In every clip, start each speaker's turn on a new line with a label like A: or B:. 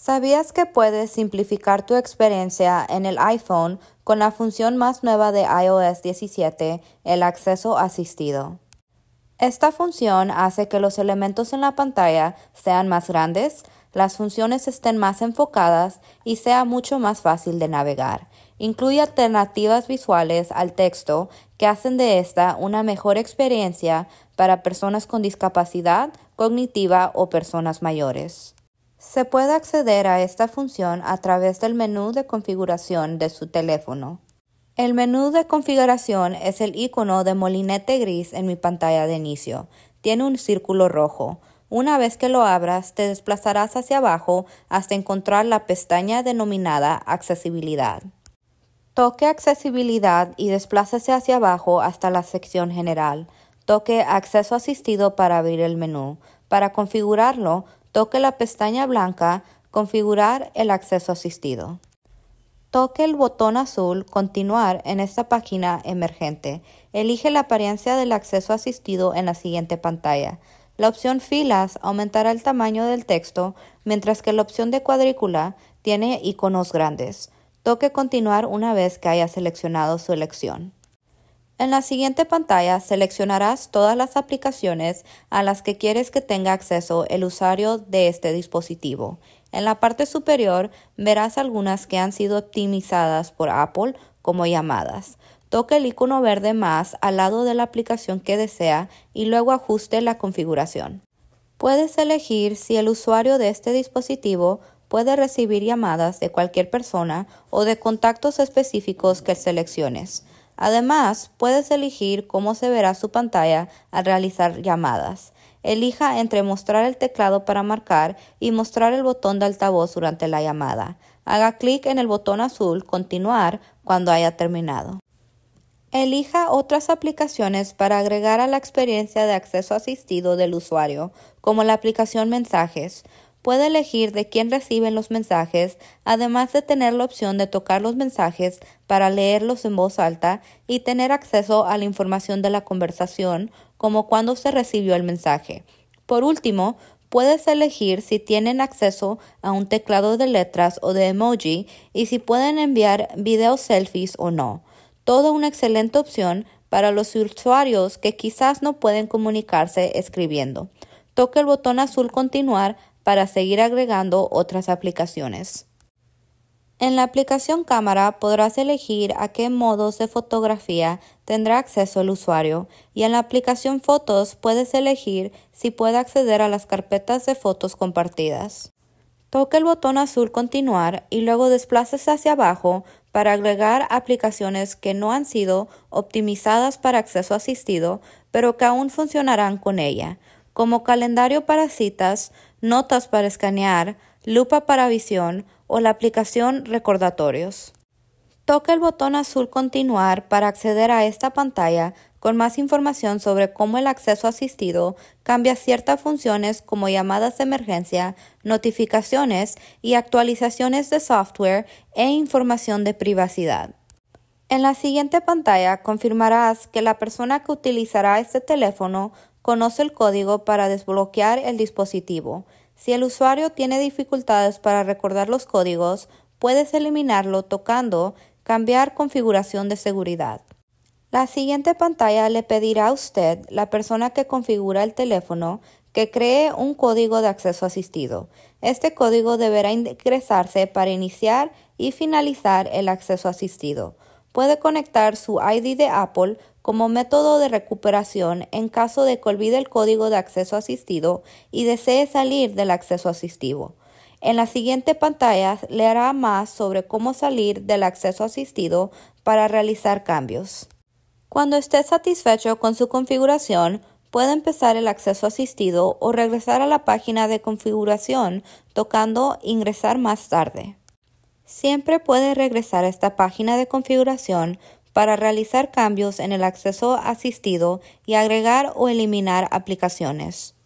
A: ¿Sabías que puedes simplificar tu experiencia en el iPhone con la función más nueva de iOS 17, el acceso asistido? Esta función hace que los elementos en la pantalla sean más grandes, las funciones estén más enfocadas y sea mucho más fácil de navegar. Incluye alternativas visuales al texto que hacen de esta una mejor experiencia para personas con discapacidad cognitiva o personas mayores. Se puede acceder a esta función a través del menú de configuración de su teléfono. El menú de configuración es el icono de molinete gris en mi pantalla de inicio. Tiene un círculo rojo. Una vez que lo abras, te desplazarás hacia abajo hasta encontrar la pestaña denominada Accesibilidad. Toque Accesibilidad y desplácese hacia abajo hasta la sección general. Toque Acceso asistido para abrir el menú. Para configurarlo, Toque la pestaña blanca Configurar el acceso asistido. Toque el botón azul Continuar en esta página emergente. Elige la apariencia del acceso asistido en la siguiente pantalla. La opción Filas aumentará el tamaño del texto, mientras que la opción de cuadrícula tiene iconos grandes. Toque Continuar una vez que haya seleccionado su elección. En la siguiente pantalla seleccionarás todas las aplicaciones a las que quieres que tenga acceso el usuario de este dispositivo. En la parte superior verás algunas que han sido optimizadas por Apple como llamadas. Toque el icono verde más al lado de la aplicación que desea y luego ajuste la configuración. Puedes elegir si el usuario de este dispositivo puede recibir llamadas de cualquier persona o de contactos específicos que selecciones. Además, puedes elegir cómo se verá su pantalla al realizar llamadas. Elija entre mostrar el teclado para marcar y mostrar el botón de altavoz durante la llamada. Haga clic en el botón azul Continuar cuando haya terminado. Elija otras aplicaciones para agregar a la experiencia de acceso asistido del usuario, como la aplicación Mensajes puede elegir de quién reciben los mensajes, además de tener la opción de tocar los mensajes para leerlos en voz alta y tener acceso a la información de la conversación, como cuando se recibió el mensaje. Por último, puedes elegir si tienen acceso a un teclado de letras o de emoji y si pueden enviar videos selfies o no. Todo una excelente opción para los usuarios que quizás no pueden comunicarse escribiendo. Toque el botón azul continuar para seguir agregando otras aplicaciones. En la aplicación Cámara podrás elegir a qué modos de fotografía tendrá acceso el usuario y en la aplicación Fotos puedes elegir si puede acceder a las carpetas de fotos compartidas. Toca el botón azul Continuar y luego desplaces hacia abajo para agregar aplicaciones que no han sido optimizadas para acceso asistido, pero que aún funcionarán con ella, como calendario para citas, notas para escanear, lupa para visión o la aplicación Recordatorios. Toca el botón azul Continuar para acceder a esta pantalla con más información sobre cómo el acceso asistido cambia ciertas funciones como llamadas de emergencia, notificaciones y actualizaciones de software e información de privacidad. En la siguiente pantalla confirmarás que la persona que utilizará este teléfono conoce el código para desbloquear el dispositivo. Si el usuario tiene dificultades para recordar los códigos, puedes eliminarlo tocando Cambiar configuración de seguridad. La siguiente pantalla le pedirá a usted, la persona que configura el teléfono, que cree un código de acceso asistido. Este código deberá ingresarse para iniciar y finalizar el acceso asistido. Puede conectar su ID de Apple como método de recuperación en caso de que olvide el código de acceso asistido y desee salir del acceso asistido. En la siguiente pantalla le hará más sobre cómo salir del acceso asistido para realizar cambios. Cuando esté satisfecho con su configuración, puede empezar el acceso asistido o regresar a la página de configuración tocando Ingresar más tarde. Siempre puede regresar a esta página de configuración para realizar cambios en el acceso asistido y agregar o eliminar aplicaciones.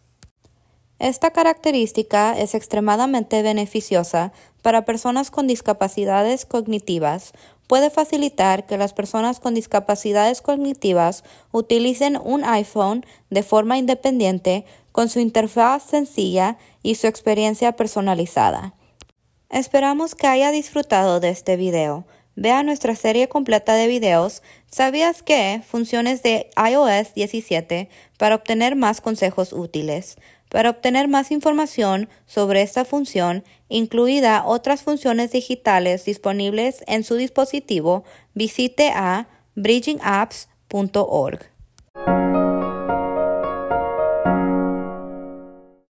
A: Esta característica es extremadamente beneficiosa para personas con discapacidades cognitivas. Puede facilitar que las personas con discapacidades cognitivas utilicen un iPhone de forma independiente con su interfaz sencilla y su experiencia personalizada. Esperamos que haya disfrutado de este video. Vea nuestra serie completa de videos ¿Sabías que? Funciones de iOS 17 para obtener más consejos útiles. Para obtener más información sobre esta función, incluida otras funciones digitales disponibles en su dispositivo, visite a bridgingapps.org.